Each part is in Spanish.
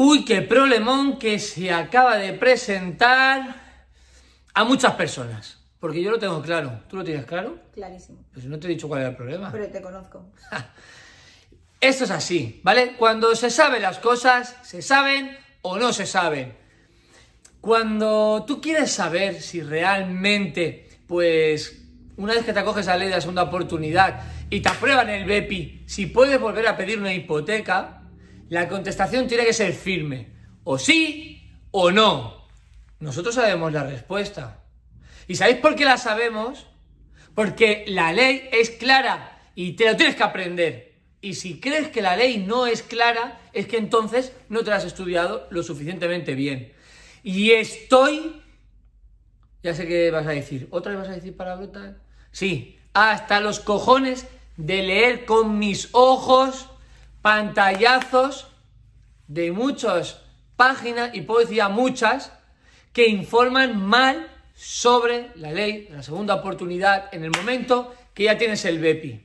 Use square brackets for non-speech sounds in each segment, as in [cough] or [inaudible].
Uy, qué problemón que se acaba de presentar a muchas personas. Porque yo lo tengo claro. ¿Tú lo tienes claro? Clarísimo. Pues no te he dicho cuál era el problema. Pero te conozco. [laughs] Esto es así, ¿vale? Cuando se saben las cosas, se saben o no se saben. Cuando tú quieres saber si realmente, pues, una vez que te acoges a la ley de la segunda oportunidad y te aprueban el BEPI, si puedes volver a pedir una hipoteca, la contestación tiene que ser firme. O sí o no. Nosotros sabemos la respuesta. ¿Y sabéis por qué la sabemos? Porque la ley es clara y te la tienes que aprender. Y si crees que la ley no es clara, es que entonces no te la has estudiado lo suficientemente bien. Y estoy... Ya sé qué vas a decir. ¿Otra vez vas a decir para palabrota? Sí. Hasta los cojones de leer con mis ojos pantallazos de muchas páginas y poesía muchas que informan mal sobre la ley de la segunda oportunidad en el momento que ya tienes el BEPI.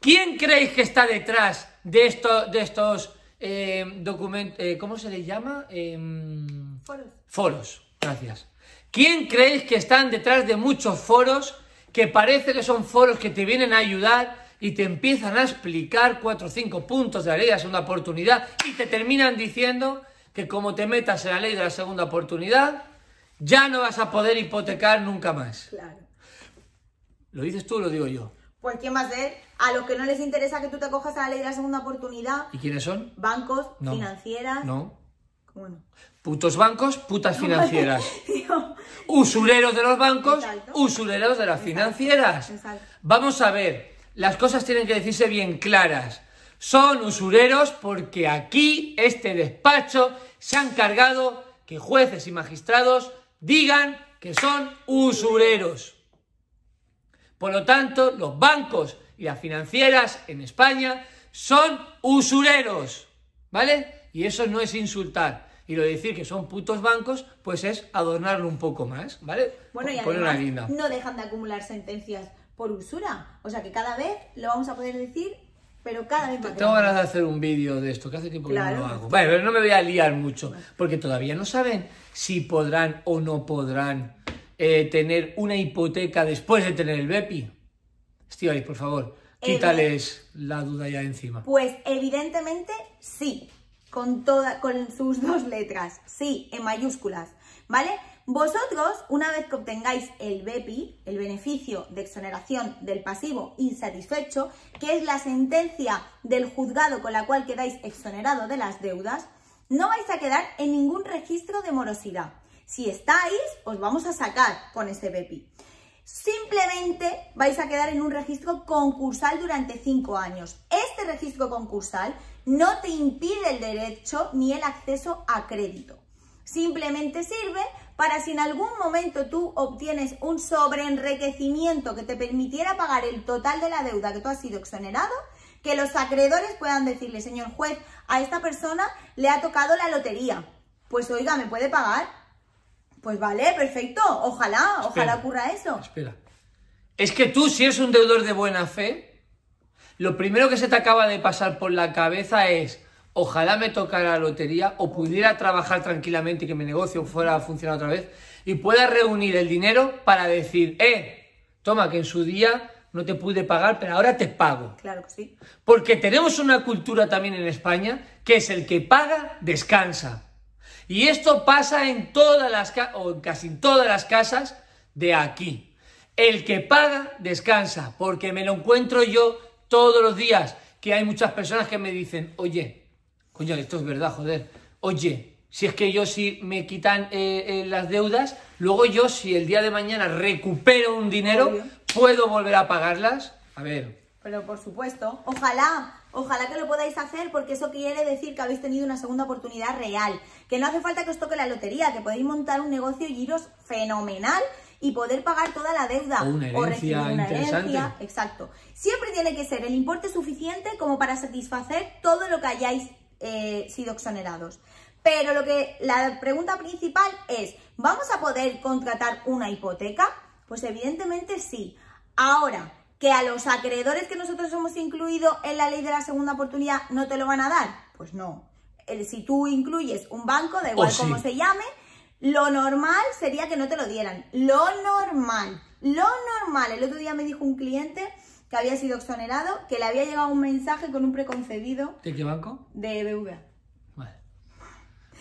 ¿Quién creéis que está detrás de, esto, de estos eh, documentos? Eh, ¿Cómo se les llama? Em, foros. Foros, gracias. ¿Quién creéis que están detrás de muchos foros que parece que son foros que te vienen a ayudar y te empiezan a explicar cuatro o cinco puntos de la ley de la segunda oportunidad y te terminan diciendo que como te metas en la ley de la segunda oportunidad, ya no vas a poder hipotecar nunca más. Claro. ¿Lo dices tú o lo digo yo? Pues ¿quién va a ser? A los que no les interesa que tú te cojas a la ley de la segunda oportunidad. ¿Y quiénes son? Bancos, no, financieras. No. Putos bancos, putas [laughs] financieras. [laughs] Usureros de los bancos, usureros de las financieras. Vamos a ver, las cosas tienen que decirse bien claras. Son usureros porque aquí, este despacho, se ha encargado que jueces y magistrados digan que son usureros. Por lo tanto, los bancos y las financieras en España son usureros, ¿vale? Y eso no es insultar. Y lo de decir que son putos bancos, pues es adornarlo un poco más, ¿vale? Bueno, y además, no dejan de acumular sentencias por usura. O sea que cada vez lo vamos a poder decir, pero cada vez más. Tengo ganas de hacer un vídeo de esto, que hace tiempo que no lo hago. Vale, pero no me voy a liar mucho, porque todavía no saben si podrán o no podrán eh, tener una hipoteca después de tener el BEPI. Estíbales, por favor, quítales la duda ya encima. Pues evidentemente sí, con, toda, con sus dos letras, sí, en mayúsculas, ¿vale? Vosotros, una vez que obtengáis el BEPI, el beneficio de exoneración del pasivo insatisfecho, que es la sentencia del juzgado con la cual quedáis exonerado de las deudas, no vais a quedar en ningún registro de morosidad. Si estáis, os vamos a sacar con ese BEPI. Simplemente vais a quedar en un registro concursal durante cinco años. Este registro concursal no te impide el derecho ni el acceso a crédito. Simplemente sirve para si en algún momento tú obtienes un sobreenriquecimiento que te permitiera pagar el total de la deuda que tú has sido exonerado, que los acreedores puedan decirle, señor juez, a esta persona le ha tocado la lotería. Pues oiga, ¿me puede pagar? Pues vale, perfecto. Ojalá, ojalá ocurra eso. Espera. Es que tú, si eres un deudor de buena fe, lo primero que se te acaba de pasar por la cabeza es, ojalá me tocara la lotería o pudiera trabajar tranquilamente y que mi negocio fuera a funcionar otra vez y pueda reunir el dinero para decir, eh, toma, que en su día no te pude pagar, pero ahora te pago. Claro que sí. Porque tenemos una cultura también en España que es el que paga, descansa. Y esto pasa en todas las casas, o en todas las casas de aquí. El que paga, descansa, porque me lo encuentro yo todos los días, que hay muchas personas que me dicen, oye, Coño, esto es verdad, joder. Oye, si es que yo si me quitan eh, eh, las deudas, luego yo si el día de mañana recupero un dinero, ¿puedo volver a pagarlas? A ver. Pero por supuesto, ojalá, ojalá que lo podáis hacer porque eso quiere decir que habéis tenido una segunda oportunidad real, que no hace falta que os toque la lotería, que podéis montar un negocio y iros fenomenal y poder pagar toda la deuda o, recibir una herencia. Exacto. Siempre tiene que ser el importe suficiente como para satisfacer todo lo que hayáis eh, sido exonerados. Pero lo que la pregunta principal es, ¿vamos a poder contratar una hipoteca? Pues evidentemente sí. Ahora, que a los acreedores que nosotros hemos incluido en la ley de la segunda oportunidad no te lo van a dar, pues no. si tú incluyes un banco, da oh, igual como se llame, lo normal sería que no te lo dieran. Lo normal, lo normal. El otro día me dijo un cliente que había sido exonerado, que le había llegado un mensaje con un preconcedido ¿De qué banco? De BVA.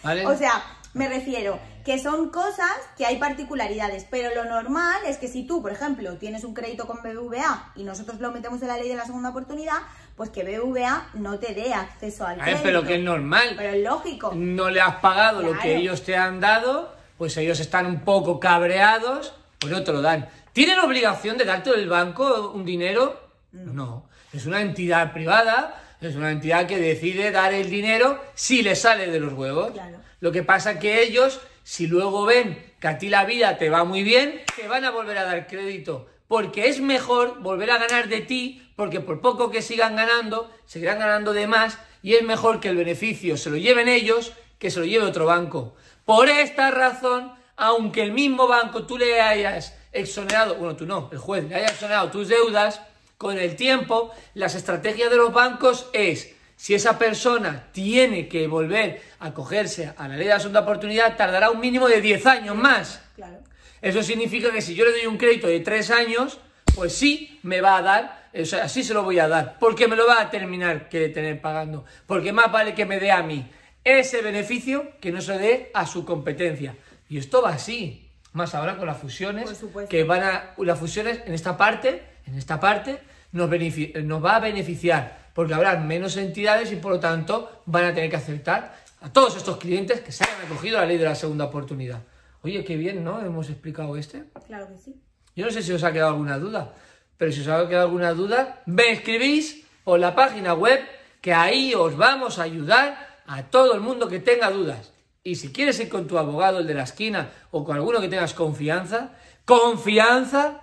Vale. O sea, me refiero que son cosas que hay particularidades, pero lo normal es que si tú, por ejemplo, tienes un crédito con BVA y nosotros lo metemos en la ley de la segunda oportunidad, pues que BVA no te dé acceso al crédito. ver, pero que es normal. Pero es lógico. No le has pagado lo que ellos te han dado, pues ellos están un poco cabreados, pues no te lo dan. ¿Tienen obligación de darte el banco un dinero? No. Es una entidad privada, es una entidad que decide dar el dinero si le sale de los huevos. Lo que pasa que ellos, si luego ven que a ti la vida te va muy bien, te van a volver a dar crédito. Porque es mejor volver a ganar de ti, porque por poco que sigan ganando, seguirán ganando de más, y es mejor que el beneficio se lo lleven ellos que se lo lleve otro banco. Por esta razón, aunque el mismo banco tú le hayas exonerado, bueno, tú no, el juez le haya exonerado tus deudas, con el tiempo, las estrategias de los bancos es, si esa persona tiene que volver a acogerse a la ley de la segunda oportunidad, tardará un mínimo de 10 años más. Claro. Eso significa que si yo le doy un crédito de 3 años, pues sí me va a dar, así se lo voy a dar, porque me lo va a terminar que tener pagando, porque más vale que me dé a mí ese beneficio que no se dé a su competencia. Y esto va así más ahora con las fusiones, que van a, las fusiones en esta parte, en esta parte, nos, nos va a beneficiar, porque habrá menos entidades y por lo tanto van a tener que aceptar a todos estos clientes que se hayan acogido la ley de la segunda oportunidad. Oye, qué bien, ¿no? Hemos explicado este. Claro que sí. Yo no sé si os ha quedado alguna duda, pero si os ha quedado alguna duda, me escribís por la página web, que ahí os vamos a ayudar a todo el mundo que tenga dudas. Y si quieres ir con tu abogado, el de la esquina, o con alguno que tengas confianza, confianza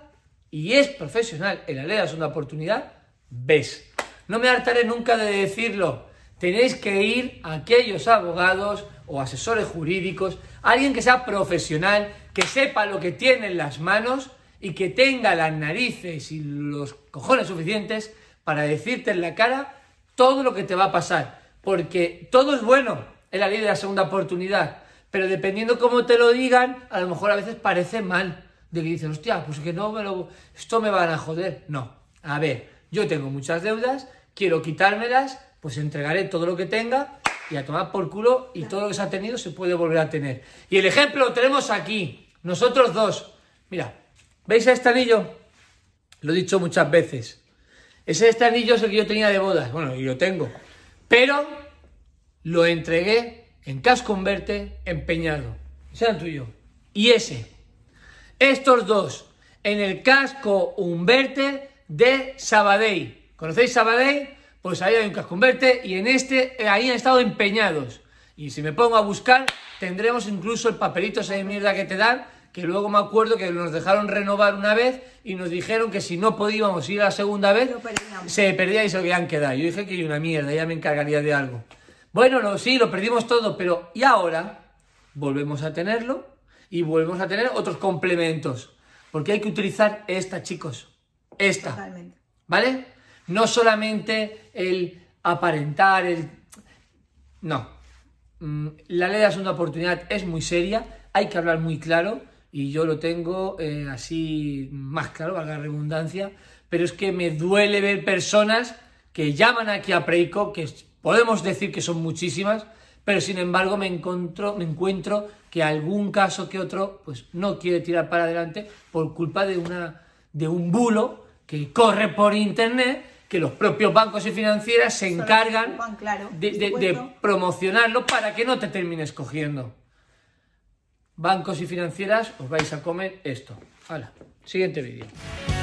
y es profesional en la ley de una oportunidad, ves. No me hartaré nunca de decirlo. Tenéis que ir a aquellos abogados o asesores jurídicos, alguien que sea profesional, que sepa lo que tiene en las manos y que tenga las narices y los cojones suficientes para decirte en la cara todo lo que te va a pasar. Porque todo es bueno, es la ley de la segunda oportunidad. Pero dependiendo cómo te lo digan, a lo mejor a veces parece mal. De que dices, hostia, pues que no me lo. Esto me van a joder. No. A ver, yo tengo muchas deudas, quiero quitármelas, pues entregaré todo lo que tenga y a tomar por culo y todo lo que se ha tenido se puede volver a tener. Y el ejemplo lo tenemos aquí, nosotros dos. Mira, ¿veis a este anillo? Lo he dicho muchas veces. Ese este anillo es el que yo tenía de bodas, bueno, y lo tengo. Pero lo entregué en casco verte empeñado. Sean tuyo. Y ese. Estos dos. En el casco humberte de Sabadell. ¿Conocéis Sabadell? Pues ahí hay un casco humberte, y en este eh, ahí han estado empeñados. Y si me pongo a buscar, tendremos incluso el papelito esa mierda que te dan, que luego me acuerdo que nos dejaron renovar una vez y nos dijeron que si no podíamos ir la segunda vez, se perdía y se lo quedado, Yo dije que hay una mierda, ya me encargaría de algo. Bueno, sí, lo perdimos todo, pero y ahora volvemos a tenerlo y volvemos a tener otros complementos. Porque hay que utilizar esta, chicos. Esta. Totalmente. ¿Vale? No solamente el aparentar, el. No. Mm, la ley de segunda oportunidad es muy seria, hay que hablar muy claro y yo lo tengo eh, así más claro, valga la redundancia, pero es que me duele ver personas que llaman aquí a Preico, que Podemos decir que son muchísimas, pero sin embargo me encuentro, que algún caso que otro pues, no quiere tirar para adelante por culpa de, un bulo que corre por internet que los propios bancos y financieras se encargan de, de, promocionarlo para que no te termines cogiendo. Bancos y financieras, os vais a comer esto. Hala, siguiente vídeo.